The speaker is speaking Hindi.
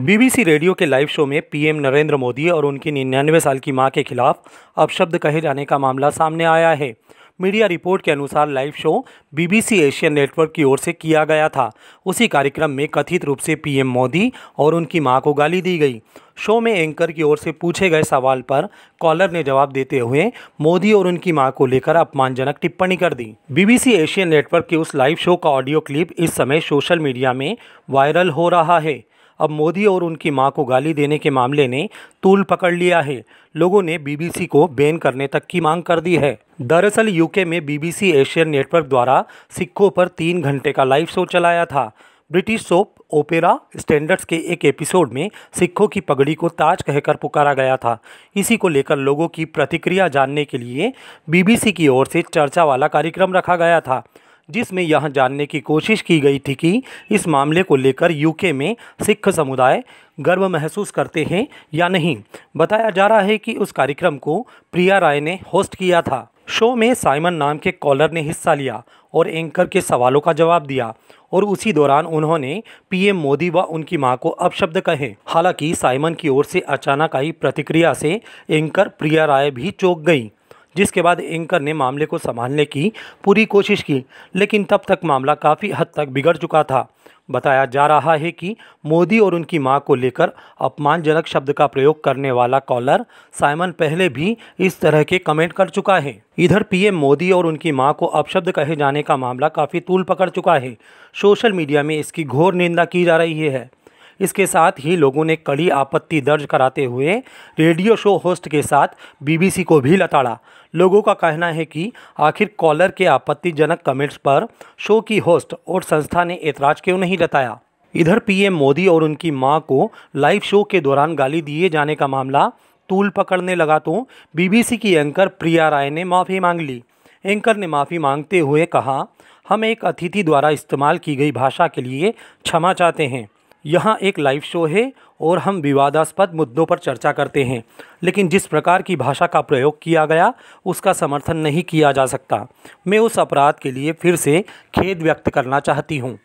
बीबीसी रेडियो के लाइव शो में पीएम नरेंद्र मोदी और उनकी निन्यानवे साल की मां के खिलाफ अपशब्द कहे जाने का मामला सामने आया है मीडिया रिपोर्ट के अनुसार live show BBC Asian network की ओर से किया गया था उसी कार्यक्रम में कथित रूप से पीएम मोदी और उनकी मां को गाली दी गई शो में एंकर की ओर से पूछे गए सवाल पर कॉलर ने जवाब देते हुए मोदी और उनकी मां को लेकर अपमानजनक टिप्पणी कर दी बीबीसी एशियन नेटवर्क के उस लाइव शो का ऑडियो क्लिप इस समय सोशल मीडिया में वायरल हो रहा है अब मोदी और उनकी मां को गाली देने के मामले ने तूल पकड़ लिया है लोगों ने बीबीसी को बैन करने तक की मांग कर दी है दरअसल यूके में बीबीसी एशियन नेटवर्क द्वारा सिक्खों पर तीन घंटे का लाइव शो चलाया था ब्रिटिश सोप ओपेरा स्टैंडर्ड्स के एक एपिसोड में सिखों की पगड़ी को ताज कहकर पुकारा गया था इसी को लेकर लोगों की प्रतिक्रिया जानने के लिए बीबीसी की ओर से चर्चा वाला कार्यक्रम रखा गया था जिसमें यह जानने की कोशिश की गई थी कि इस मामले को लेकर यूके में सिख समुदाय गर्व महसूस करते हैं या नहीं बताया जा रहा है कि उस कार्यक्रम को प्रिया राय ने होस्ट किया था शो में साइमन नाम के कॉलर ने हिस्सा लिया और एंकर के सवालों का जवाब दिया और उसी दौरान उन्होंने पीएम मोदी व उनकी मां को अपशब्द कहे हालांकि साइमन की ओर से अचानक आई प्रतिक्रिया से एंकर प्रिया राय भी चौंक गई जिसके बाद एंकर ने मामले को संभालने की पूरी कोशिश की लेकिन तब तक मामला काफ़ी हद तक बिगड़ चुका था बताया जा रहा है कि मोदी और उनकी मां को लेकर अपमानजनक शब्द का प्रयोग करने वाला कॉलर साइमन पहले भी इस तरह के कमेंट कर चुका है इधर पीएम मोदी और उनकी मां को अपशब्द कहे जाने का मामला काफ़ी तूल पकड़ चुका है सोशल मीडिया में इसकी घोर निंदा की जा रही है इसके साथ ही लोगों ने कड़ी आपत्ति दर्ज कराते हुए रेडियो शो होस्ट के साथ बीबीसी को भी लताड़ा लोगों का कहना है कि आखिर कॉलर के आपत्तिजनक कमेंट्स पर शो की होस्ट और संस्था ने ऐतराज क्यों नहीं जताया इधर पीएम मोदी और उनकी मां को लाइव शो के दौरान गाली दिए जाने का मामला तूल पकड़ने लगा तो बीबीसी की एंकर प्रिया राय ने माफ़ी मांग ली एंकर ने माफ़ी मांगते हुए कहा हम एक अतिथि द्वारा इस्तेमाल की गई भाषा के लिए क्षमा चाहते हैं यहाँ एक लाइव शो है और हम विवादास्पद मुद्दों पर चर्चा करते हैं लेकिन जिस प्रकार की भाषा का प्रयोग किया गया उसका समर्थन नहीं किया जा सकता मैं उस अपराध के लिए फिर से खेद व्यक्त करना चाहती हूँ